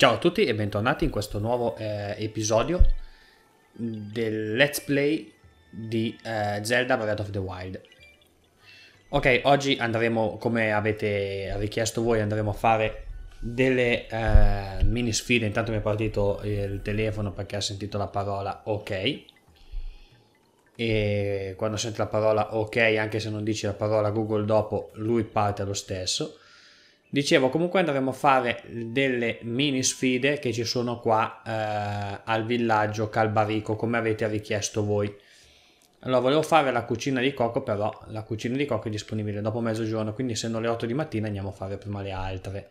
Ciao a tutti e bentornati in questo nuovo eh, episodio del Let's Play di eh, Zelda Breath of the Wild. Ok, oggi andremo, come avete richiesto voi, andremo a fare delle eh, mini sfide. Intanto mi è partito il telefono perché ha sentito la parola ok. E quando sente la parola ok, anche se non dici la parola Google dopo, lui parte lo stesso. Dicevo, comunque andremo a fare delle mini sfide che ci sono qua eh, al villaggio Calbarico, come avete richiesto voi. Allora, volevo fare la cucina di cocco, però la cucina di cocco è disponibile dopo mezzogiorno, quindi essendo le 8 di mattina andiamo a fare prima le altre.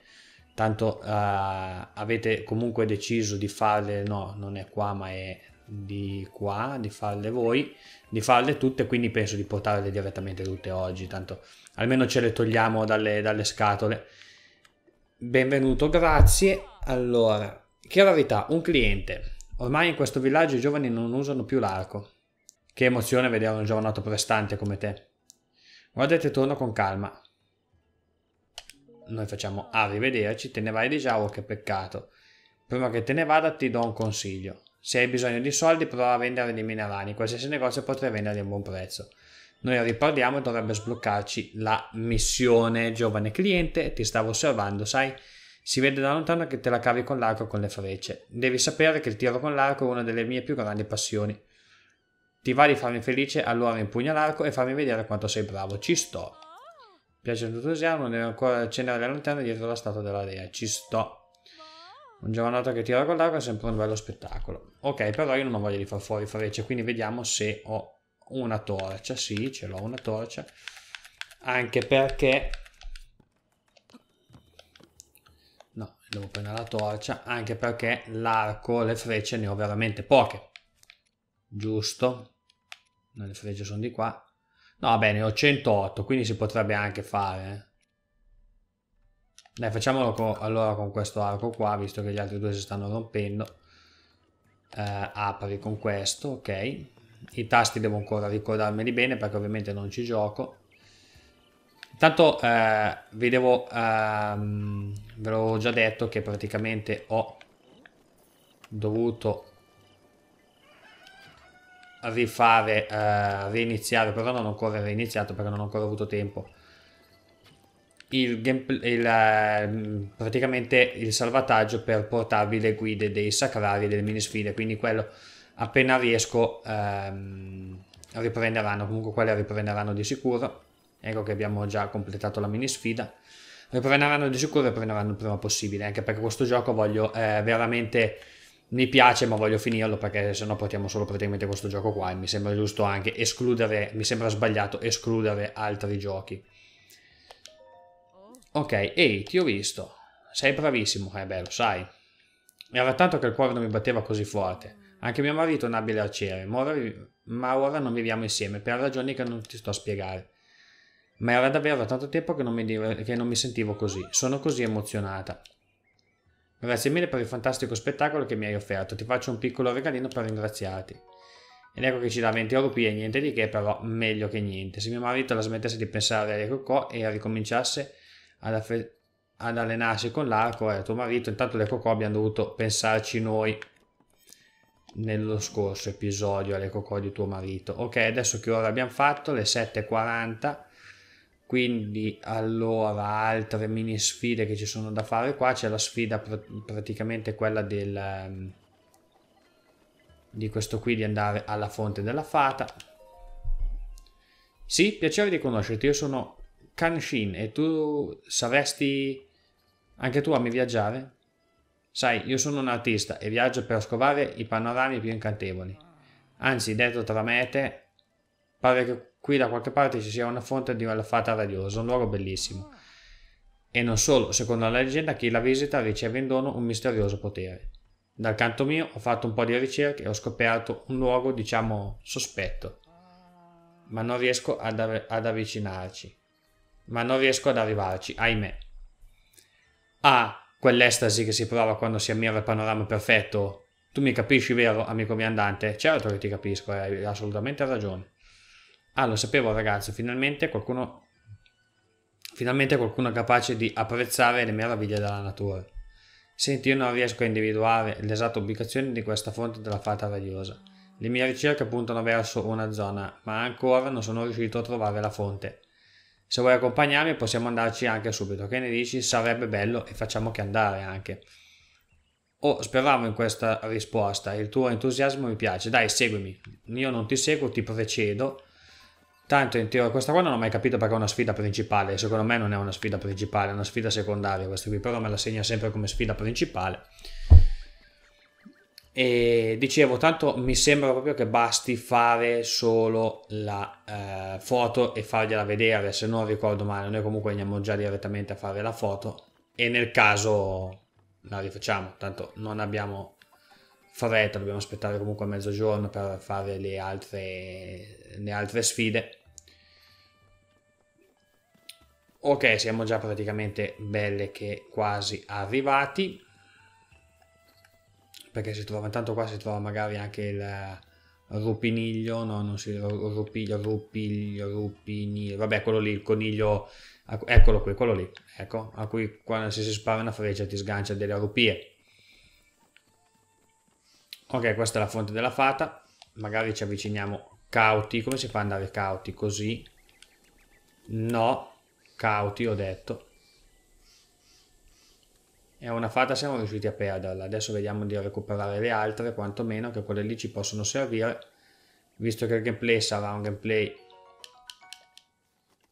Tanto eh, avete comunque deciso di farle, no, non è qua, ma è di qua, di farle voi, di farle tutte, quindi penso di portarle direttamente tutte oggi, tanto almeno ce le togliamo dalle, dalle scatole Benvenuto, grazie. Allora, che rarità, un cliente. Ormai in questo villaggio i giovani non usano più l'arco. Che emozione vedere un giovanotto prestante come te. Guardati torno con calma. Noi facciamo arrivederci, te ne vai di Jao, che peccato. Prima che te ne vada ti do un consiglio. Se hai bisogno di soldi prova a vendere dei minerali, qualsiasi negozio potrai venderli a buon prezzo. Noi riparliamo e dovrebbe sbloccarci la missione giovane cliente, ti stavo osservando, sai? Si vede da lontano che te la cavi con l'arco con le frecce. Devi sapere che il tiro con l'arco è una delle mie più grandi passioni. Ti va di farmi felice, allora impugna l'arco e fammi vedere quanto sei bravo. Ci sto. Piace l'entusiasmo, deve ancora accendere la lanterne dietro la statua della dea. Ci sto. Un giovanotto che tira con l'arco è sempre un bello spettacolo. Ok, però io non ho voglia di far fuori frecce, quindi vediamo se ho una torcia, sì, ce l'ho una torcia, anche perché no, devo prendere la torcia, anche perché l'arco, le frecce ne ho veramente poche, giusto? Le frecce sono di qua, no bene, ne ho 108, quindi si potrebbe anche fare, eh. dai facciamolo con, allora con questo arco qua, visto che gli altri due si stanno rompendo, eh, apri con questo, ok, i tasti devo ancora ricordarmeli bene perché ovviamente non ci gioco intanto eh, vi devo ehm, ve l'ho già detto che praticamente ho dovuto rifare eh, reiniziare però non ho ancora reiniziato perché non ho ancora avuto tempo il gameplay, il, eh, praticamente il salvataggio per portarvi le guide dei sacrari e delle minisfide quindi quello appena riesco ehm, riprenderanno, comunque quelle riprenderanno di sicuro, ecco che abbiamo già completato la mini sfida, riprenderanno di sicuro e prenderanno il prima possibile, anche perché questo gioco voglio eh, veramente, mi piace ma voglio finirlo perché sennò portiamo solo praticamente questo gioco qua e mi sembra giusto anche escludere, mi sembra sbagliato escludere altri giochi. Ok, ehi, ti ho visto. Sei bravissimo, eh beh, lo sai. Era tanto che il cuore non mi batteva così forte. Anche mio marito è un abile arciere, ma ora, ma ora non viviamo insieme, per ragioni che non ti sto a spiegare. Ma era davvero tanto tempo che non mi, che non mi sentivo così. Sono così emozionata. Grazie mille per il fantastico spettacolo che mi hai offerto. Ti faccio un piccolo regalino per ringraziarti. Ed ecco che ci dà 20 euro qui e niente di che, però meglio che niente. Se mio marito la smettesse di pensare alle cocò e ricominciasse ad, affe- ad allenarsi con l'arco, e eh, tuo marito, intanto le cocò abbiamo dovuto pensarci noi nello scorso episodio alle cocò di tuo marito. Ok, adesso che ora abbiamo fatto? Le 7.40. Quindi allora altre mini sfide che ci sono da fare qua, c'è la sfida pr praticamente quella del, um, di questo qui di andare alla fonte della fata. Sì, piacere di conoscerti, io sono Kanshin e tu saresti anche tu ami viaggiare? Sai, io sono un artista e viaggio per scovare i panorami più incantevoli. Anzi, detto tra me e te, pare che qui da qualche parte ci sia una fonte di una fata radiosa, un luogo bellissimo. E non solo, secondo la leggenda, chi la visita riceve in dono un misterioso potere. Dal canto mio ho fatto un po' di ricerche e ho scoperto un luogo, diciamo, sospetto. Ma non riesco ad, av- ad avvicinarci. Ma non riesco ad arrivarci, ahimè. Ah, quell'estasi che si prova quando si ammira il panorama perfetto. Tu mi capisci, vero, amico viandante? Certo che ti capisco, hai assolutamente ragione. Ah, lo sapevo, ragazzi, finalmente qualcuno. Finalmente qualcuno capace di apprezzare le meraviglie della natura. Senti, io non riesco a individuare l'esatta ubicazione di questa fonte della fata radiosa. Le mie ricerche puntano verso una zona, ma ancora non sono riuscito a trovare la fonte se vuoi accompagnarmi possiamo andarci anche subito, che ne dici? Sarebbe bello e facciamo che andare anche. Oh, speravo in questa risposta, il tuo entusiasmo mi piace, dai seguimi, io non ti seguo, ti precedo. Tanto in teoria questa qua non ho mai capito perché è una sfida principale, secondo me non è una sfida principale, è una sfida secondaria questa qui, però me la segna sempre come sfida principale. E dicevo, tanto mi sembra proprio che basti fare solo la eh, foto e fargliela vedere, se non ricordo male, noi comunque andiamo già direttamente a fare la foto e nel caso la rifacciamo, tanto non abbiamo fretta, dobbiamo aspettare comunque mezzogiorno per fare le altre, le altre sfide. Ok, siamo già praticamente belle che quasi arrivati perché si trova intanto qua si trova magari anche il eh, rupiniglio no non si rupiglio rupiglio rupiniglio vabbè quello lì il coniglio eccolo qui quello lì ecco a cui quando si spara una freccia ti sgancia delle rupie ok questa è la fonte della fata magari ci avviciniamo cauti come si fa ad andare cauti così no cauti ho detto è una fata siamo riusciti a perderla, adesso vediamo di recuperare le altre quantomeno che quelle lì ci possono servire visto che il gameplay sarà un gameplay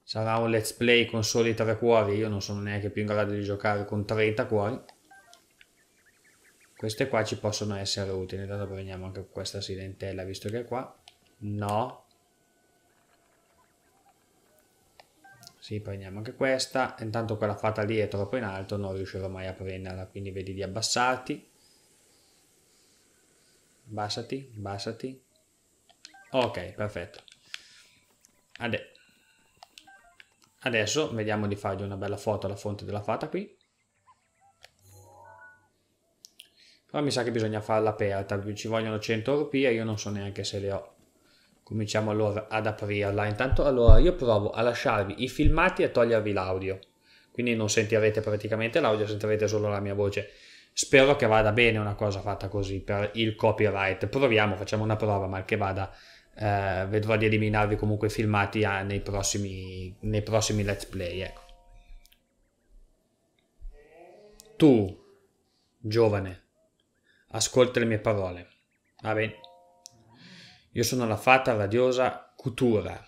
sarà un let's play con soli 3 cuori io non sono neanche più in grado di giocare con 30 cuori queste qua ci possono essere utili intanto prendiamo anche questa silentella visto che è qua no sì prendiamo anche questa intanto quella fatta lì è troppo in alto non riuscirò mai a prenderla quindi vedi di abbassarti abbassati abbassati ok perfetto Adè. adesso vediamo di fargli una bella foto alla fonte della fata qui però mi sa che bisogna farla aperta ci vogliono 100 rupie io non so neanche se le ho Cominciamo allora ad aprirla. Intanto allora io provo a lasciarvi i filmati e a togliervi l'audio. Quindi non sentirete praticamente l'audio, sentirete solo la mia voce. Spero che vada bene una cosa fatta così per il copyright. Proviamo, facciamo una prova, ma che vada. Eh, vedrò di eliminarvi comunque i filmati ah, nei, prossimi, nei prossimi let's play. Ecco. Tu, giovane, ascolta le mie parole. Va bene. Io sono la fata radiosa Cutura.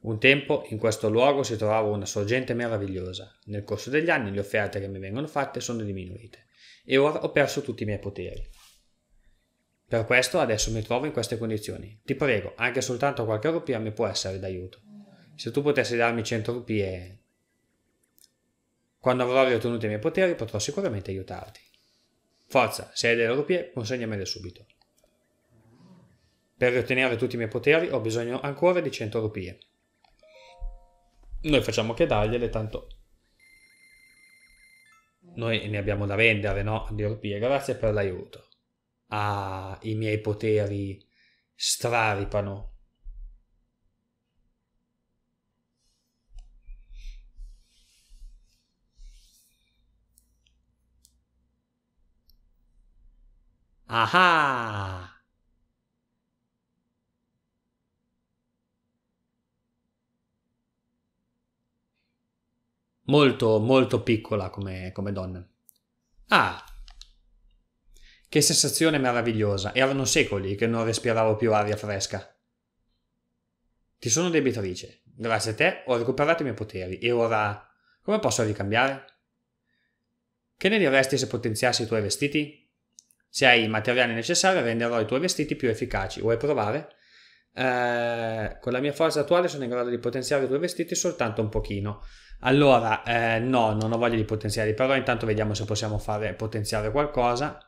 Un tempo in questo luogo si trovava una sorgente meravigliosa. Nel corso degli anni le offerte che mi vengono fatte sono diminuite e ora ho perso tutti i miei poteri. Per questo adesso mi trovo in queste condizioni. Ti prego, anche soltanto qualche rupia mi può essere d'aiuto. Se tu potessi darmi 100 rupie, quando avrò ritenuto i miei poteri potrò sicuramente aiutarti. Forza, se hai delle rupie, consegnamele subito. Per ottenere tutti i miei poteri ho bisogno ancora di 100 rupie. Noi facciamo che dargliele, tanto noi ne abbiamo da vendere, no? Di rupie, grazie per l'aiuto. Ah, i miei poteri straripano. Aha! molto molto piccola come, come donna. Ah, che sensazione meravigliosa, erano secoli che non respiravo più aria fresca. Ti sono debitrice, grazie a te ho recuperato i miei poteri e ora come posso ricambiare? Che ne diresti se potenziassi i tuoi vestiti? Se hai i materiali necessari renderò i tuoi vestiti più efficaci, vuoi provare? Eh, con la mia forza attuale sono in grado di potenziare i tuoi vestiti soltanto un pochino. Allora, eh, no, non ho voglia di potenziali, però intanto vediamo se possiamo fare potenziare qualcosa.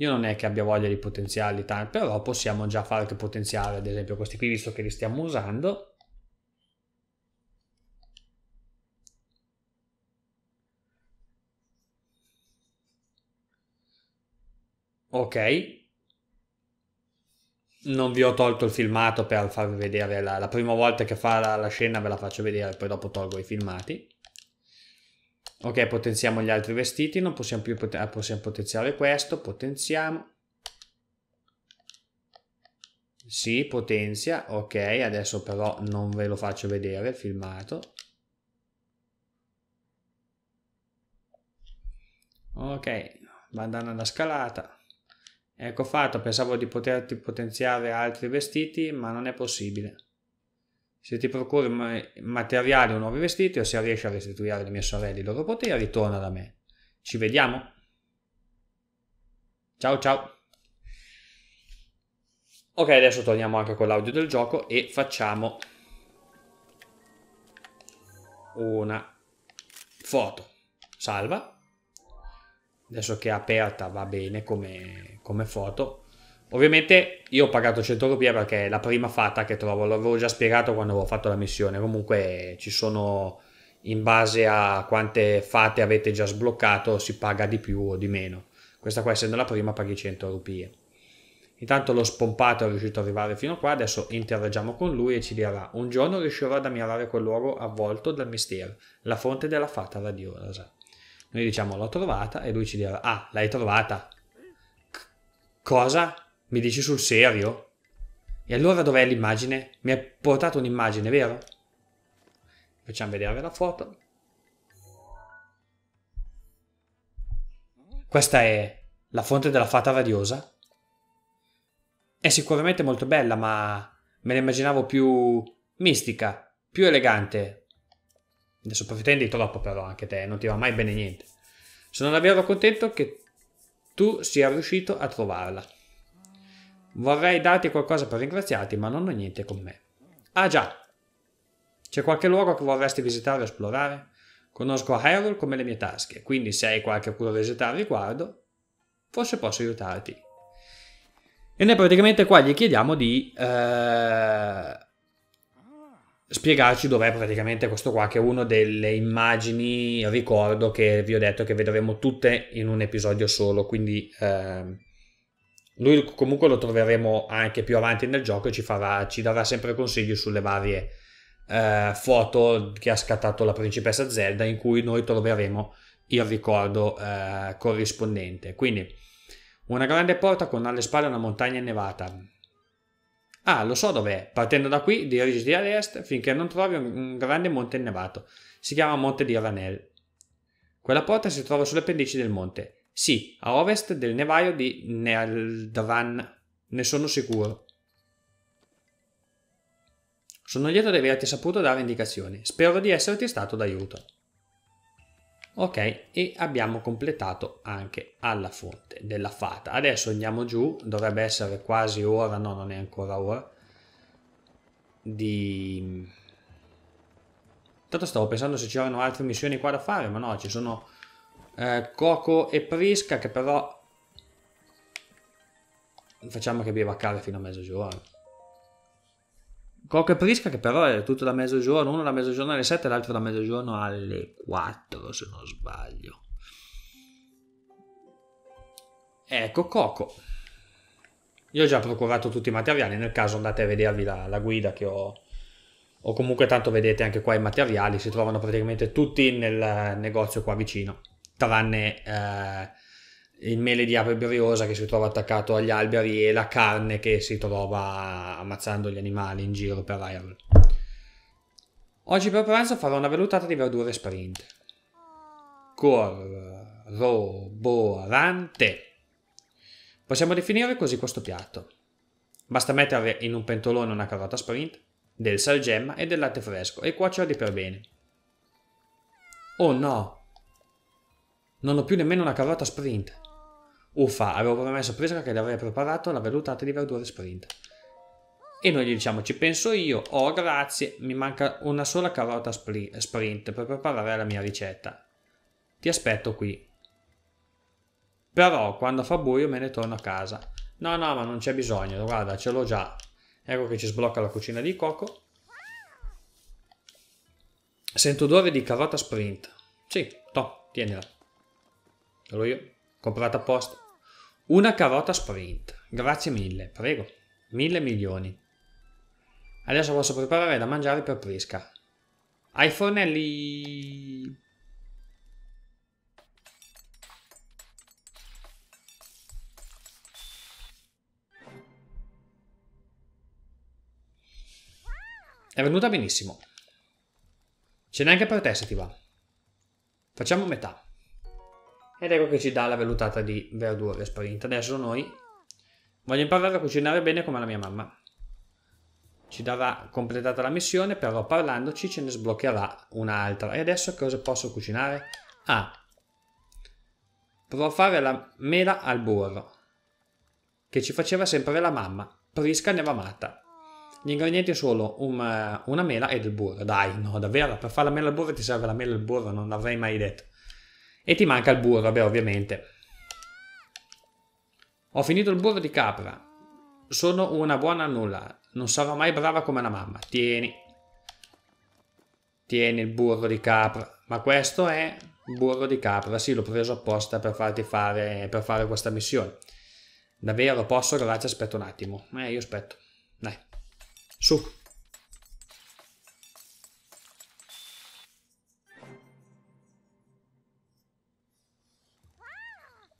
Io non è che abbia voglia di potenziarli tanto, però possiamo già fare che potenziare, ad esempio, questi qui, visto che li stiamo usando. Ok, non vi ho tolto il filmato per farvi vedere la, la prima volta che fa la, la, scena ve la faccio vedere poi dopo tolgo i filmati ok potenziamo gli altri vestiti non possiamo più poten ah, possiamo potenziare questo potenziamo si potenzia ok adesso però non ve lo faccio vedere il filmato ok bandana alla scalata Ecco fatto, pensavo di poterti potenziare altri vestiti, ma non è possibile. Se ti procuri materiale o nuovi vestiti o se riesci a restituire alle mie sorelle i loro poteri, ritorna da me. Ci vediamo. Ciao ciao. Ok, adesso torniamo anche con l'audio del gioco e facciamo una foto. Salva adesso che è aperta va bene come, come foto. Ovviamente io ho pagato 100 rupie perché è la prima fatta che trovo, l'avevo già spiegato quando avevo fatto la missione, comunque ci sono in base a quante fate avete già sbloccato si paga di più o di meno. Questa qua essendo la prima paghi 100 rupie. Intanto l'ho spompato è riuscito ad arrivare fino qua, adesso interagiamo con lui e ci dirà un giorno riuscirò ad ammirare quel luogo avvolto dal mistero, la fonte della fata radiosa. Noi diciamo l'ho trovata e lui ci dirà ah, l'hai trovata. C- cosa? Mi dici sul serio? E allora dov'è l'immagine? Mi hai portato un'immagine, vero? Facciamo vedere la foto. Questa è la fonte della fata radiosa. È sicuramente molto bella, ma me la immaginavo più mistica, più elegante, Adesso pretendi troppo però anche te, non ti va mai bene niente. Sono davvero contento che tu sia riuscito a trovarla. Vorrei darti qualcosa per ringraziarti, ma non ho niente con me. Ah già, c'è qualche luogo che vorresti visitare o esplorare? Conosco Harold come le mie tasche, quindi se hai qualche curiosità al riguardo, forse posso aiutarti. E noi praticamente qua gli chiediamo di... Eh spiegarci dov'è praticamente questo qua che è una delle immagini ricordo che vi ho detto che vedremo tutte in un episodio solo quindi ehm, lui comunque lo troveremo anche più avanti nel gioco e ci, farà, ci darà sempre consigli sulle varie eh, foto che ha scattato la principessa Zelda in cui noi troveremo il ricordo eh, corrispondente quindi una grande porta con alle spalle una montagna innevata Ah, lo so dov'è. Partendo da qui, dirigiti ad est finché non trovi un grande monte innevato. Si chiama Monte di Ranel. Quella porta si trova sulle pendici del monte. Sì, a ovest del nevaio di Nealdran. Ne sono sicuro. Sono lieto di averti saputo dare indicazioni. Spero di esserti stato d'aiuto ok e abbiamo completato anche alla fonte della fata adesso andiamo giù dovrebbe essere quasi ora no non è ancora ora di tanto stavo pensando se c'erano altre missioni qua da fare ma no ci sono eh, Coco e Prisca che però facciamo che beva fino a mezzogiorno Coca Prisca che però è tutto da mezzogiorno, uno da mezzogiorno alle 7 l'altro da mezzogiorno alle 4 se non sbaglio. Ecco Coco. Io ho già procurato tutti i materiali, nel caso andate a vedervi la, la guida che ho, o comunque tanto vedete anche qua i materiali, si trovano praticamente tutti nel negozio qua vicino, tranne eh, il mele di ape briosa che si trova attaccato agli alberi e la carne che si trova ammazzando gli animali in giro per Ireland. Oggi per pranzo farò una vellutata di verdure sprint. Corroborante. Possiamo definire così questo piatto. Basta mettere in un pentolone una carota sprint, del salgemma e del latte fresco e cuocerli per bene. Oh no! Non ho più nemmeno una carota sprint. Uffa, avevo promesso a Prisca che le avrei preparato la vellutata di verdure sprint. E noi gli diciamo, ci penso io, oh grazie, mi manca una sola carota sprint per preparare la mia ricetta. Ti aspetto qui. Però quando fa buio me ne torno a casa. No, no, ma non c'è bisogno, guarda, ce l'ho già. Ecco che ci sblocca la cucina di Coco. Sento odore di carota sprint. Sì, to, tienila. Te lo io comprata apposta. Una carota sprint. Grazie mille, prego. Mille milioni. Adesso posso preparare da mangiare per Prisca. Ai fornelli... È venuta benissimo. Ce n'è anche per te se ti va. Facciamo metà ed ecco che ci dà la vellutata di verdure sprint. Adesso noi voglio imparare a cucinare bene come la mia mamma. Ci darà completata la missione, però parlandoci ce ne sbloccherà un'altra. E adesso cosa posso cucinare? Ah, provo a fare la mela al burro, che ci faceva sempre la mamma. Prisca ne va matta. Gli ingredienti sono un, eh, una mela e del burro. Dai, no, davvero, per fare la mela al burro ti serve la mela e il burro, non l'avrei mai detto. E ti manca il burro, beh, ovviamente. Ho finito il burro di capra. Sono una buona a nulla. Non sarò mai brava come la mamma. Tieni. Tieni il burro di capra. Ma questo è burro di capra. Sì, l'ho preso apposta per farti fare, per fare questa missione. Davvero, posso? Grazie, aspetta un attimo. Eh, io aspetto. Dai. Su.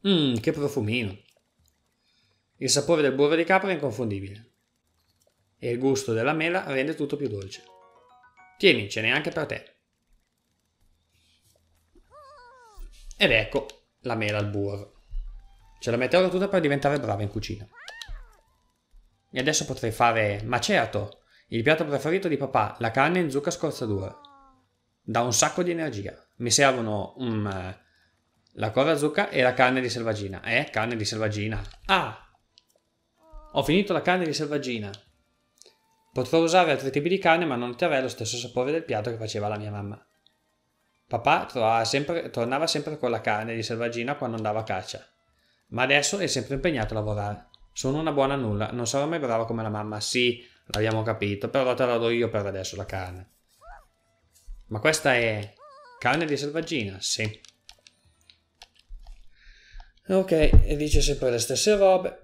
Mmm, che profumino. Il sapore del burro di capra è inconfondibile e il gusto della mela rende tutto più dolce. Tieni, ce n'è anche per te. Ed ecco la mela al burro. Ce la metterò tutta per diventare brava in cucina. E adesso potrei fare, ma certo, il piatto preferito di papà, la carne in zucca scorzadura. Da un sacco di energia. Mi servono un eh, la corda zucca e la carne di selvaggina. Eh, carne di selvaggina. Ah! Ho finito la carne di selvaggina. Potrò usare altri tipi di carne ma non otterrei lo stesso sapore del piatto che faceva la mia mamma. Papà sempre, tornava sempre con la carne di selvaggina quando andava a caccia. Ma adesso è sempre impegnato a lavorare. Sono una buona nulla, non sarò mai brava come la mamma. Sì, l'abbiamo capito, però te la do io per adesso la carne. Ma questa è... carne di selvaggina? Sì ok e dice sempre le stesse robe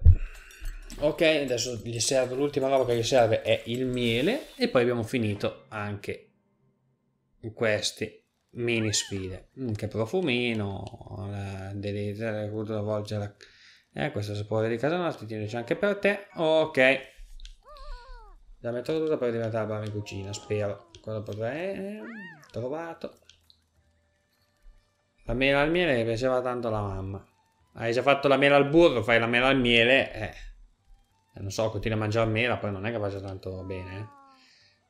ok adesso gli serve l'ultima roba che gli serve è il miele e poi abbiamo finito anche queste mini sfide mm, che profumino la, devi avvolgere eh, questo sapore di casa nostra tienici anche per te ok la metto tutta per diventare la brava in cucina spero cosa potrei eh, trovato la mela al miele che piaceva tanto alla mamma hai già fatto la mela al burro, fai la mela al miele, eh. eh non so, continui a mangiare mela, poi non è che vada tanto bene, eh.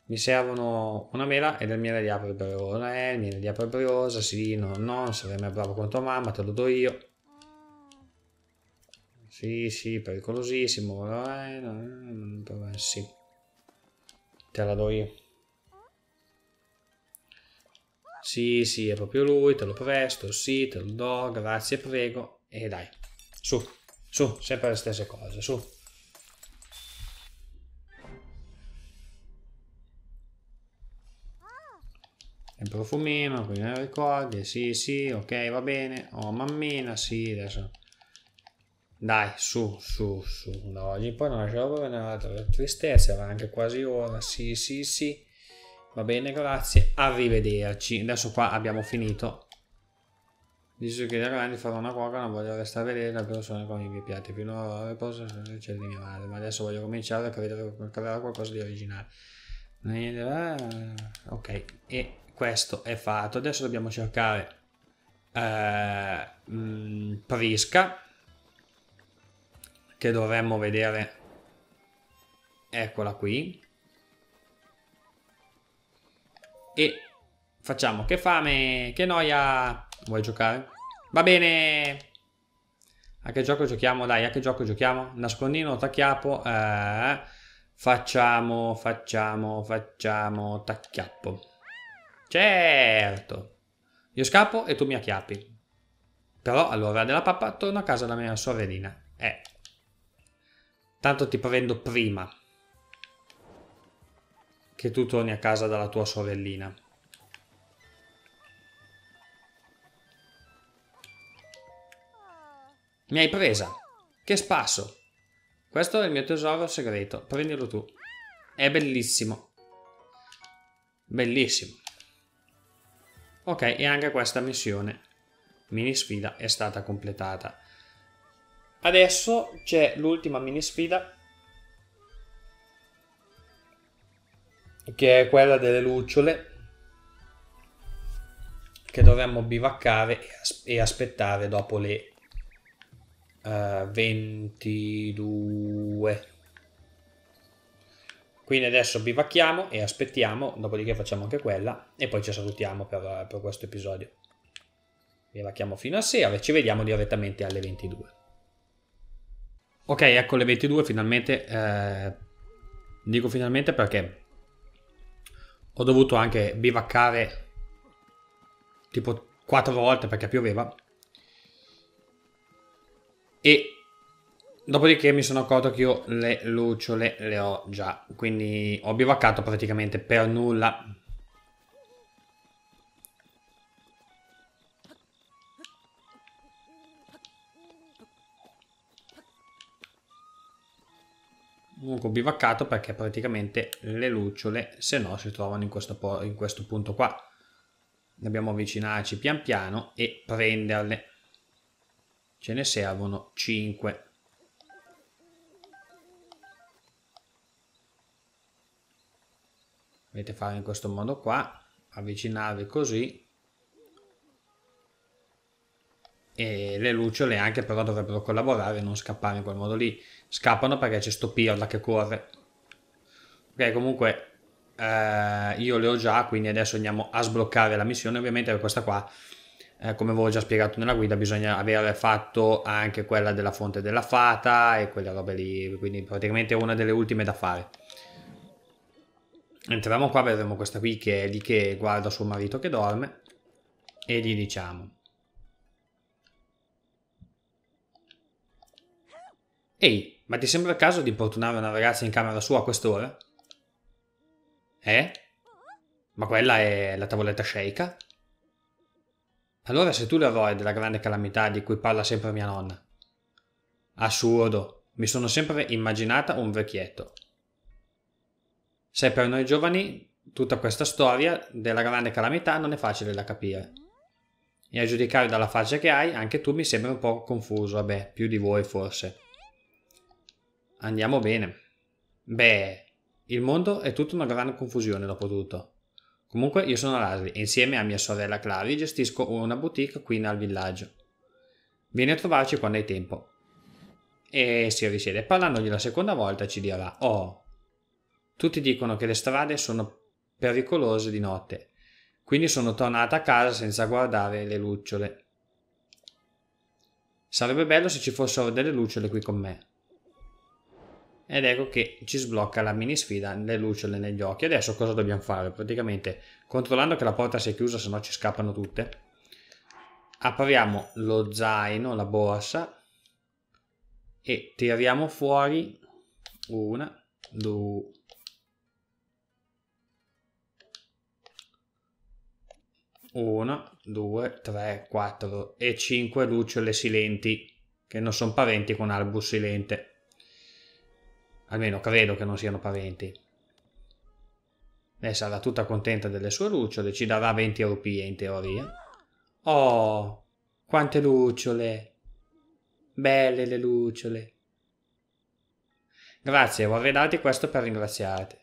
Mi servono una mela e del miele di apre briosa. Eh, il miele di apre briosa, sì, no, no, non sarei mai bravo tua mamma, te lo do io. Sì, sì, pericolosissimo. Eh, eh, sì. Te la do io. Sì, sì, è proprio lui, te lo presto, sì, te lo do, grazie, prego. E dai, su, su, sempre le stesse cose, su. Il profumino, qui ne ricordi, sì, sì, ok, va bene. Oh, mammina, sì, adesso... Dai, su, su, su. No, oggi poi non lasciavo per un'altra tristezza, era anche quasi ora. Sì, sì, sì. Va bene, grazie. Arrivederci. Adesso qua abbiamo finito Dice che da grande farò una cuoca, non voglio restare a vedere le persone con i miei piatti, più nuove cose sono le celle di mia madre, ma adesso voglio cominciare a credere che avrà qualcosa di originale. Eh, ok, e questo è fatto. Adesso dobbiamo cercare eh, mh, mm, Prisca, che dovremmo vedere. Eccola qui. E facciamo che fame, che noia Vuoi giocare? Va bene! A che gioco giochiamo? Dai, a che gioco giochiamo? Nascondino, tacchiappo. Eh, facciamo, facciamo, facciamo tacchiappo. Certo! Io scappo e tu mi acchiappi. Però allora della pappa torno a casa da mia sorellina. Eh. Tanto ti prendo prima che tu torni a casa dalla tua sorellina. Mi hai presa. Che spasso. Questo è il mio tesoro segreto. Prendilo tu. È bellissimo. Bellissimo. Ok, e anche questa missione, mini sfida, è stata completata. Adesso c'è l'ultima mini sfida, che è quella delle lucciole, che dovremmo bivaccare e aspettare dopo le uh, eh, 22 quindi adesso bivacchiamo e aspettiamo dopodiché facciamo anche quella e poi ci salutiamo per, per questo episodio bivacchiamo fino a sera e ci vediamo direttamente alle 22 ok ecco le 22 finalmente eh, dico finalmente perché ho dovuto anche bivaccare tipo 4 volte perché pioveva e dopodiché mi sono accorto che io le lucciole le ho già, quindi ho bivaccato praticamente per nulla. Comunque ho bivaccato perché praticamente le lucciole se no si trovano in questo, in questo punto qua. Dobbiamo avvicinarci pian piano e prenderle ce ne servono 5 dovete fare in questo modo qua avvicinarvi così e le lucciole anche però dovrebbero collaborare e non scappare in quel modo lì scappano perché c'è sto pirla che corre ok comunque eh, io le ho già quindi adesso andiamo a sbloccare la missione ovviamente questa qua eh, come avevo già spiegato nella guida, bisogna aver fatto anche quella della fonte della fata e quelle robe lì, quindi praticamente è una delle ultime da fare. Entriamo qua, vedremo questa qui che è lì che guarda suo marito che dorme e gli diciamo. Ehi, ma ti sembra il caso di importunare una ragazza in camera sua a quest'ora? Eh? Ma quella è la tavoletta shake? Allora sei tu l'eroe della grande calamità di cui parla sempre mia nonna. Assurdo, mi sono sempre immaginata un vecchietto. Se per noi giovani tutta questa storia della grande calamità non è facile da capire. E a giudicare dalla faccia che hai, anche tu mi sembri un po' confuso, vabbè, più di voi forse. Andiamo bene. Beh, il mondo è tutta una grande confusione dopo tutto. Comunque io sono Lasli e insieme a mia sorella Clavi gestisco una boutique qui nel villaggio. Vieni a trovarci quando hai tempo. E si risiede. Parlandogli la seconda volta ci dirà Oh, tutti dicono che le strade sono pericolose di notte, quindi sono tornata a casa senza guardare le lucciole. Sarebbe bello se ci fossero delle lucciole qui con me ed ecco che ci sblocca la mini sfida, le lucciole negli occhi. Adesso cosa dobbiamo fare? Praticamente controllando che la porta sia chiusa, se no ci scappano tutte. Apriamo lo zaino, la borsa e tiriamo fuori una, due. Uno, due, tre, quattro e cinque lucciole silenti che non sono parenti con albus silente Almeno credo che non siano parenti. Lei sarà tutta contenta delle sue lucciole, ci darà 20 rupie in teoria. Oh, quante lucciole! Belle le lucciole! Grazie, vorrei darti questo per ringraziarti.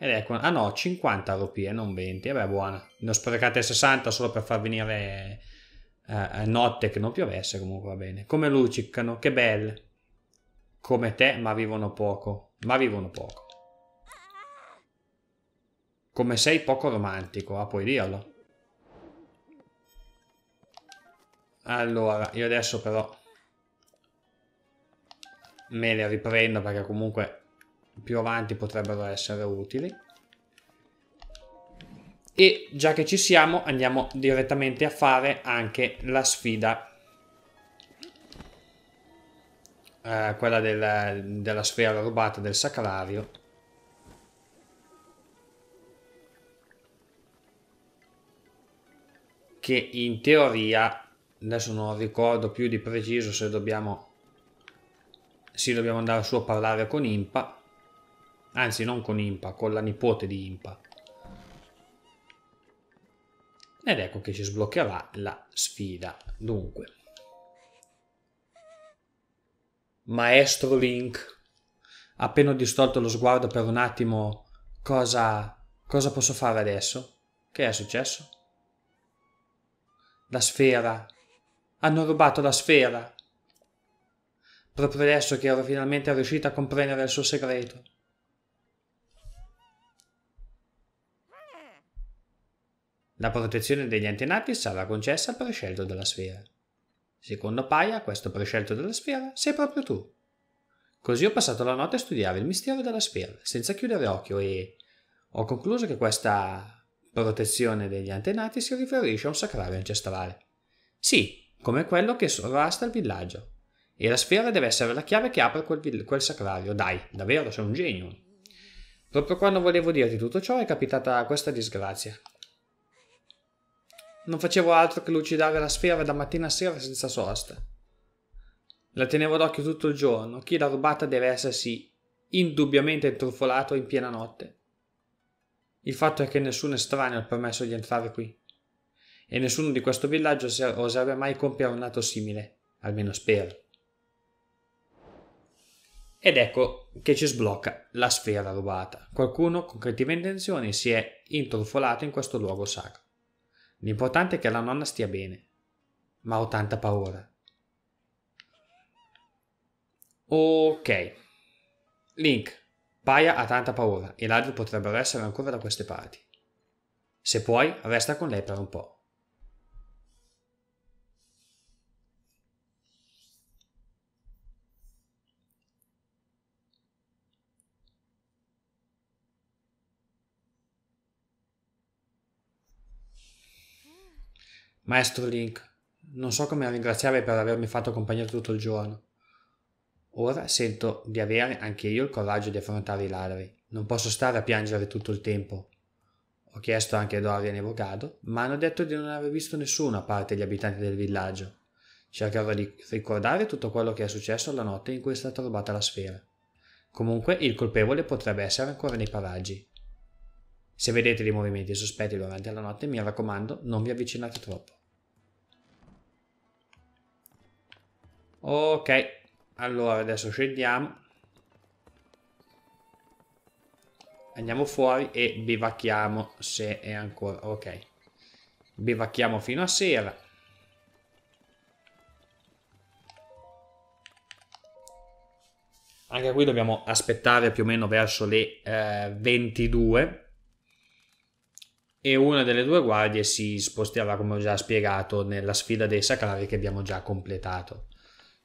Ed ecco, ah no, 50 rupie, non 20, vabbè buona. Ne ho sprecate 60 solo per far venire eh, eh, notte che non piovesse, comunque va bene. Come luccicano, che belle! come te, ma vivono poco. Ma vivono poco. Come sei poco romantico, ah, puoi dirlo. Allora, io adesso però me le riprendo perché comunque più avanti potrebbero essere utili. E già che ci siamo andiamo direttamente a fare anche la sfida eh, quella del, della sfera rubata del sacrario. Che in teoria, adesso non ricordo più di preciso se dobbiamo... Sì, dobbiamo andare su a parlare con Impa. Anzi, non con Impa, con la nipote di Impa. Ed ecco che ci sbloccherà la sfida. Dunque, Maestro Link, ha appena distolto lo sguardo per un attimo. Cosa, cosa posso fare adesso? Che è successo? La sfera. Hanno rubato la sfera. Proprio adesso che ero finalmente riuscita a comprendere il suo segreto. La protezione degli antenati sarà concessa per scelto della sfera. Secondo Paia, questo prescelto della sfera sei proprio tu. Così ho passato la notte a studiare il mistero della sfera, senza chiudere occhio, e ho concluso che questa protezione degli antenati si riferisce a un sacrario ancestrale. Sì, come quello che sovrasta il villaggio. E la sfera deve essere la chiave che apre quel, quel sacrario. Dai, davvero, sei un genio. Proprio quando volevo dirti tutto ciò è capitata questa disgrazia non facevo altro che lucidare la sfera da mattina a sera senza sosta. La tenevo d'occhio tutto il giorno, chi l'ha rubata deve essersi indubbiamente intrufolato in piena notte. Il fatto è che nessun estraneo ha permesso di entrare qui, e nessuno di questo villaggio oserebbe mai compiere un atto simile, almeno spero. Ed ecco che ci sblocca la sfera rubata. Qualcuno con cattive intenzioni si è intrufolato in questo luogo sacro. L'importante è che la nonna stia bene. Ma ho tanta paura. Ok. Link, Paia ha tanta paura e i ladri potrebbero essere ancora da queste parti. Se puoi, resta con lei per un po'. Maestro Link, non so come ringraziare per avermi fatto accompagnare tutto il giorno. Ora sento di avere anche io il coraggio di affrontare i ladri. Non posso stare a piangere tutto il tempo. Ho chiesto anche a Dorian e Avocado, ma hanno detto di non aver visto nessuno a parte gli abitanti del villaggio. Cercherò di ricordare tutto quello che è successo la notte in cui è stata rubata la sfera. Comunque il colpevole potrebbe essere ancora nei paraggi. Se vedete dei movimenti sospetti durante la notte, mi raccomando, non vi avvicinate troppo. Ok, allora adesso scendiamo. Andiamo fuori e bivacchiamo se è ancora... Ok. Bivacchiamo fino a sera. Anche qui dobbiamo aspettare più o meno verso le eh, 22 e una delle due guardie si sposterà, come ho già spiegato, nella sfida dei sacrari che abbiamo già completato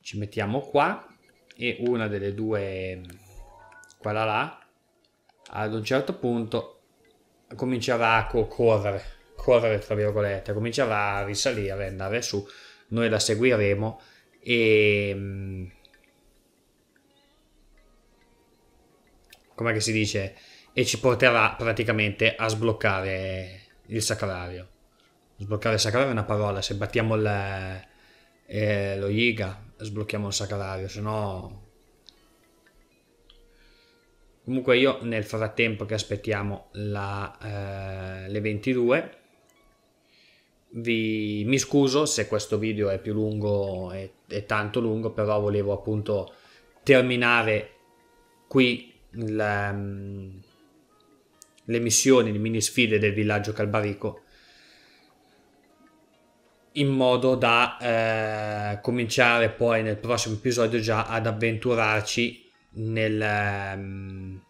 ci mettiamo qua e una delle due quella là ad un certo punto comincerà a correre correre tra virgolette comincerà a risalire andare su noi la seguiremo e mm, come si dice e ci porterà praticamente a sbloccare il sacrario sbloccare il sacrario è una parola se battiamo il, eh, lo yiga sblocchiamo un sacrario, se no... Comunque io nel frattempo che aspettiamo la, eh, le 22 vi, mi scuso se questo video è più lungo è, è tanto lungo però volevo appunto terminare qui la, mm, le missioni, le mini sfide del villaggio Calbarico in modo da eh, cominciare poi nel prossimo episodio già ad avventurarci nel... Ehm...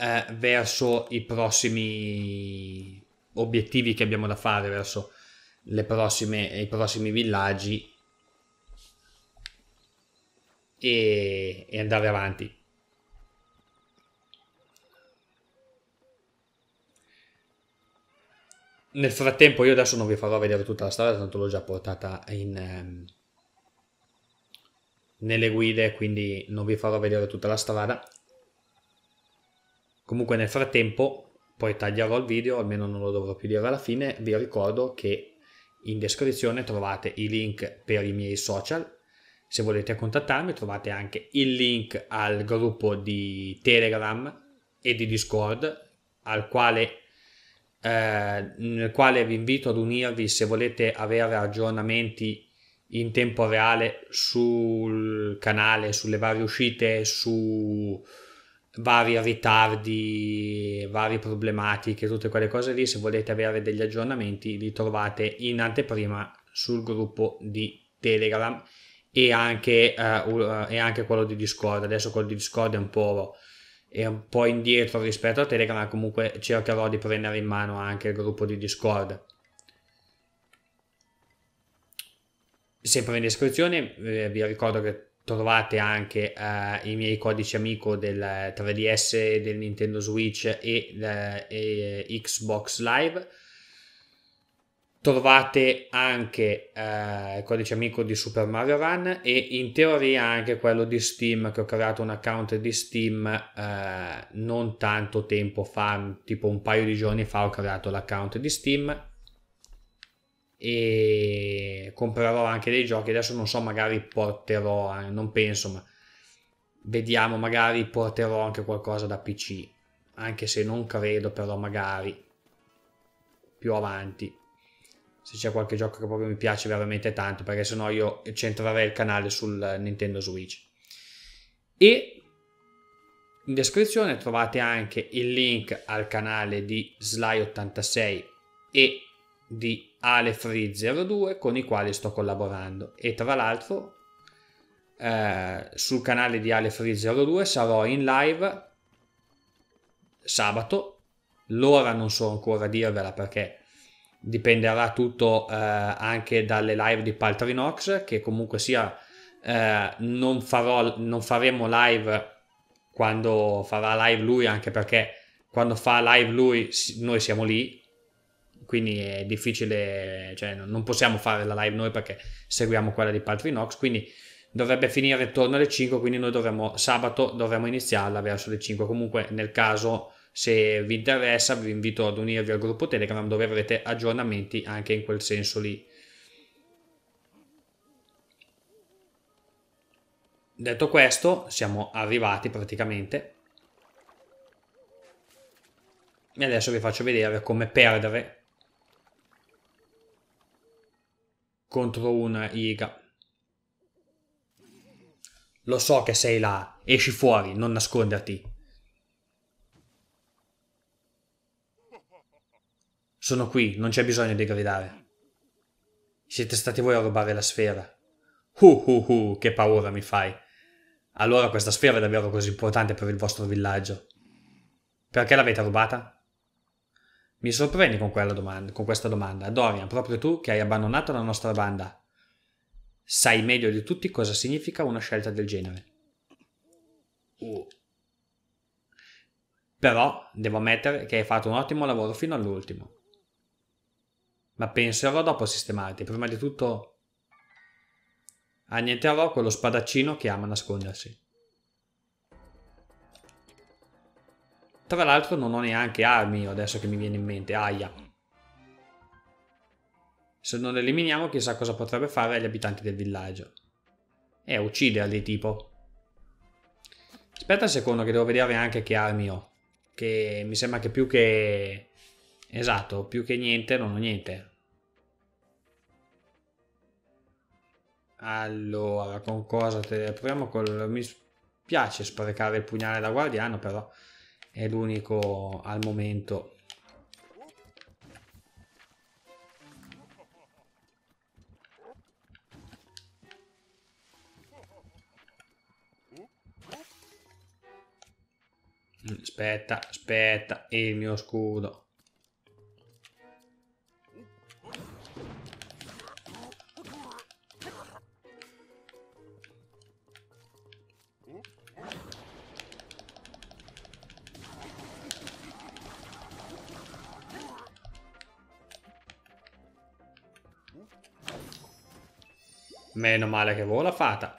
Eh, verso i prossimi obiettivi che abbiamo da fare, verso le prossime, i prossimi villaggi e, e andare avanti. Nel frattempo io adesso non vi farò vedere tutta la strada tanto l'ho già portata in, ehm, nelle guide, quindi non vi farò vedere tutta la strada. Comunque nel frattempo, poi taglierò il video, almeno non lo dovrò più dire alla fine, vi ricordo che in descrizione trovate i link per i miei social, se volete contattarmi trovate anche il link al gruppo di Telegram e di Discord al quale eh, nel quale vi invito ad unirvi se volete avere aggiornamenti in tempo reale sul canale, sulle varie uscite, su vari ritardi, varie problematiche, tutte quelle cose lì. Se volete avere degli aggiornamenti, li trovate in anteprima sul gruppo di Telegram e anche, eh, eh e anche quello di Discord. Adesso quello di Discord è un po' è un po' indietro rispetto a Telegram, comunque cercherò di prendere in mano anche il gruppo di Discord. Sempre in descrizione eh, vi ricordo che trovate anche eh, i miei codici amico del 3DS, eh, del Nintendo Switch e, eh, e eh, Xbox Live trovate anche eh, il codice amico di Super Mario Run e in teoria anche quello di Steam che ho creato un account di Steam eh, non tanto tempo fa tipo un paio di giorni fa ho creato l'account di Steam e comprerò anche dei giochi adesso non so magari porterò eh, non penso ma vediamo magari porterò anche qualcosa da PC anche se non credo però magari più avanti se c'è qualche gioco che proprio mi piace veramente tanto, perché sennò io centrerei il canale sul Nintendo Switch. E in descrizione trovate anche il link al canale di Sly86 e di Alefree02 con i quali sto collaborando e tra l'altro eh, sul canale di Alefree02 sarò in live sabato l'ora non so ancora dirvela perché dipenderà tutto eh, anche dalle live di Paltrinox che comunque sia eh, non, farò, non faremo live quando farà live lui anche perché quando fa live lui noi siamo lì quindi è difficile cioè non possiamo fare la live noi perché seguiamo quella di Paltrinox quindi dovrebbe finire intorno alle 5 quindi noi dovremo sabato dovremmo iniziarla verso le 5 comunque nel caso se vi interessa vi invito ad unirvi al gruppo Telegram dove avrete aggiornamenti anche in quel senso lì. Detto questo, siamo arrivati praticamente. E adesso vi faccio vedere come perdere contro una Iga. Lo so che sei là, esci fuori, non nasconderti. Sono qui, non c'è bisogno di gridare. Siete stati voi a rubare la sfera. Uh uh uh, che paura mi fai. Allora questa sfera è davvero così importante per il vostro villaggio. Perché l'avete rubata? Mi sorprendi con, domanda, con questa domanda. Dorian, proprio tu che hai abbandonato la nostra banda. Sai meglio di tutti cosa significa una scelta del genere. Uh. Però devo ammettere che hai fatto un ottimo lavoro fino all'ultimo ma penserò dopo a sistemarti. Prima di tutto annienterò ah, quello spadaccino che ama nascondersi. Tra l'altro non ho neanche armi adesso che mi viene in mente, aia. Se non lo eliminiamo chissà cosa potrebbe fare agli abitanti del villaggio. E Eh, ucciderli tipo. Aspetta un secondo che devo vedere anche che armi ho. Che mi sembra che più che Esatto, più che niente non ho niente. Allora, con cosa te proviamo col... Mi piace sprecare il pugnale da guardiano, però è l'unico al momento. Aspetta, aspetta, il mio scudo. Meno male che avevo la fata.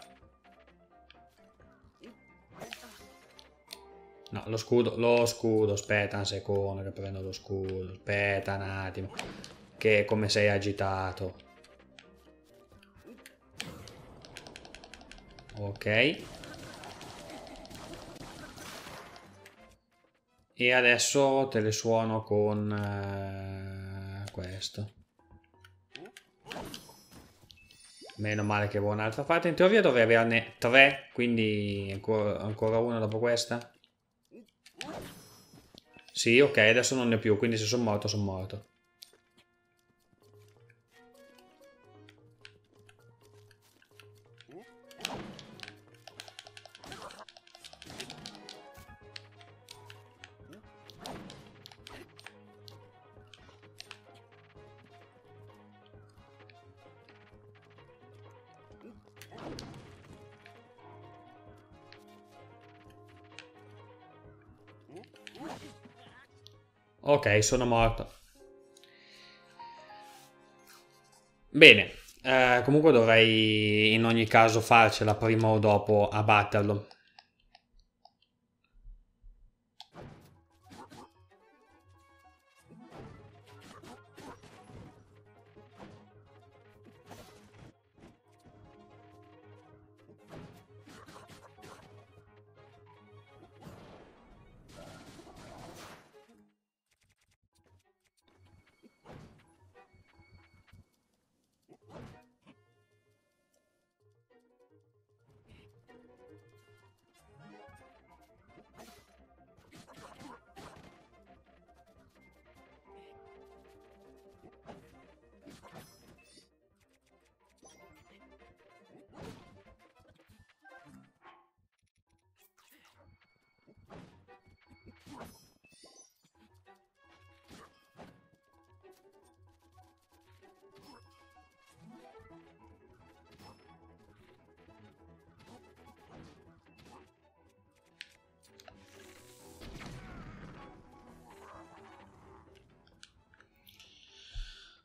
No, lo scudo, lo scudo, aspetta un secondo che prendo lo scudo, aspetta un attimo, che come sei agitato. Ok. E adesso te le suono con eh, questo. Meno male che avevo un'altra parte. In teoria dovrei averne tre, quindi ancora, ancora una dopo questa. Sì, ok, adesso non ne ho più, quindi se sono morto, sono morto. Ok, sono morto. Bene, eh, comunque dovrei in ogni caso farcela prima o dopo a batterlo.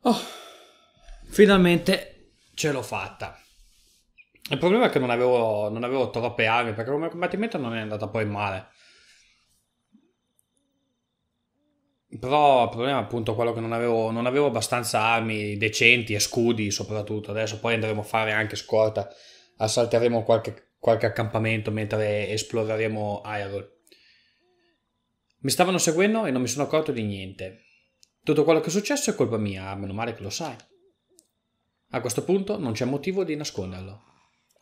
Oh, finalmente ce l'ho fatta. Il problema è che non avevo, non avevo troppe armi perché come combattimento non è andata poi male. Però il problema è appunto quello che non avevo, non avevo abbastanza armi decenti e scudi soprattutto. Adesso poi andremo a fare anche scorta, assalteremo qualche, qualche accampamento mentre esploreremo Hyrule. Mi stavano seguendo e non mi sono accorto di niente. Tutto quello che è successo è colpa mia, meno male che lo sai. A questo punto non c'è motivo di nasconderlo.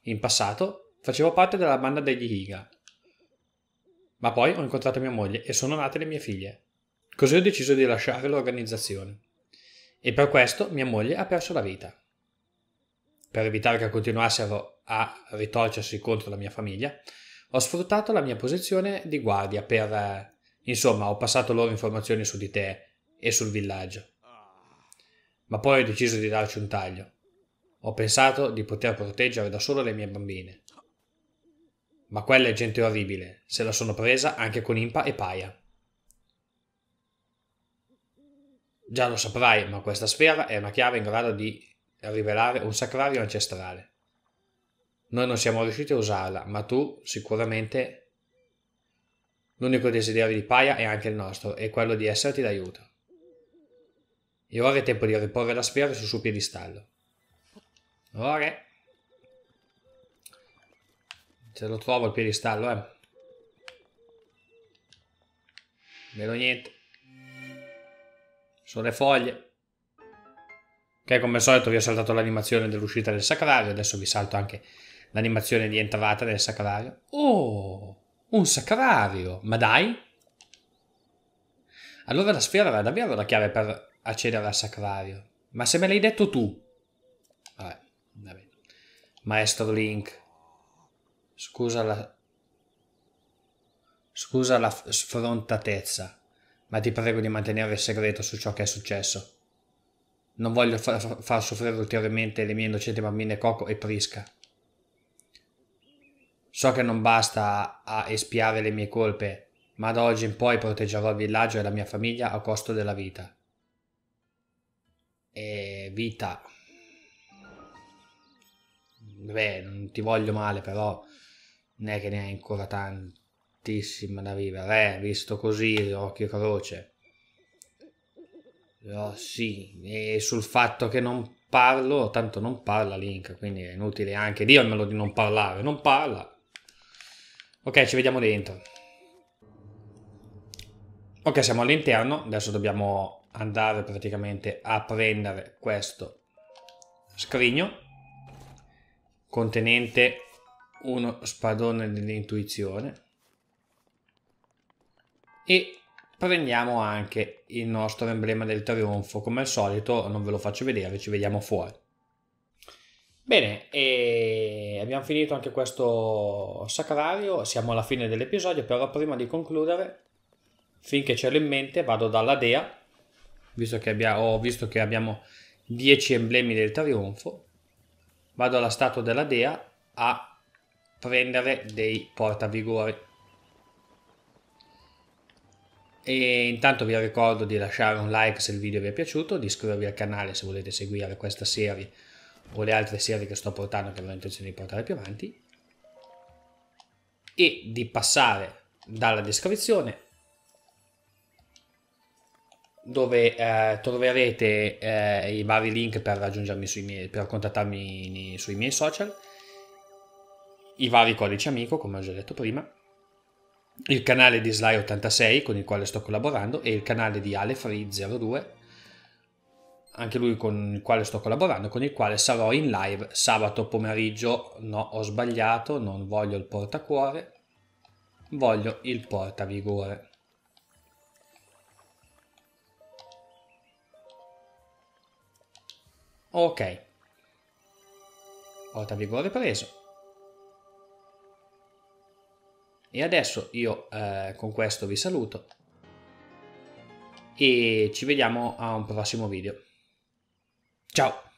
In passato facevo parte della banda degli Higa. Ma poi ho incontrato mia moglie e sono nate le mie figlie. Così ho deciso di lasciare l'organizzazione. E per questo mia moglie ha perso la vita. Per evitare che continuassero a ritorcersi contro la mia famiglia, ho sfruttato la mia posizione di guardia per... Eh, insomma, ho passato loro informazioni su di te e sul villaggio. Ma poi ho deciso di darci un taglio. Ho pensato di poter proteggere da solo le mie bambine. Ma quella è gente orribile, se la sono presa anche con Impa e Paia. Già lo saprai, ma questa sfera è una chiave in grado di rivelare un sacrario ancestrale. Noi non siamo riusciti a usarla, ma tu sicuramente... L'unico desiderio di Paia è anche il nostro, è quello di esserti d'aiuto. E ora è tempo di riporre la sfera sul suo piedistallo. Ora. Ce lo trovo il piedistallo, eh. Vedo niente. Sono le foglie. Ok, come al solito vi ho saltato l'animazione dell'uscita del sacrario. Adesso vi salto anche l'animazione di entrata del sacrario. Oh, un sacrario! Ma dai! Allora la sfera era davvero la chiave per accedere al sacrario. Ma se me l'hai detto tu. Vabbè, va bene. Maestro Link. Scusa la... Scusa la sfrontatezza, ma ti prego di mantenere il segreto su ciò che è successo. Non voglio far, far soffrire ulteriormente le mie innocenti bambine Coco e Prisca. So che non basta a espiare le mie colpe, ma da oggi in poi proteggerò il villaggio e la mia famiglia a costo della vita e vita. Beh, non ti voglio male, però non è che ne hai ancora tantissima da vivere, eh, visto così, occhio croce. Però sì, e sul fatto che non parlo, tanto non parla Link, quindi è inutile anche dirmelo di non parlare, non parla. Ok, ci vediamo dentro. Ok, siamo all'interno, adesso dobbiamo andare praticamente a prendere questo scrigno contenente uno spadone dell'intuizione e prendiamo anche il nostro emblema del trionfo come al solito non ve lo faccio vedere ci vediamo fuori bene e abbiamo finito anche questo sacrario siamo alla fine dell'episodio però prima di concludere finché ce l'ho in mente vado dalla dea visto che abbia, ho visto che abbiamo 10 emblemi del trionfo, vado alla statua della dea a prendere dei portavigori. E intanto vi ricordo di lasciare un like se il video vi è piaciuto, di iscrivervi al canale se volete seguire questa serie o le altre serie che sto portando che avevo intenzione di portare più avanti e di passare dalla descrizione dove eh, troverete eh, i vari link per raggiungermi sui miei, per contattarmi nei, sui miei social, i vari codici amico, come ho già detto prima, il canale di Sly86 con il quale sto collaborando e il canale di Alefree02, anche lui con il quale sto collaborando, con il quale sarò in live sabato pomeriggio. No, ho sbagliato, non voglio il portacuore, voglio il portavigore. Ok. Porta vigore preso. E adesso io eh, con questo vi saluto e ci vediamo a un prossimo video. Ciao!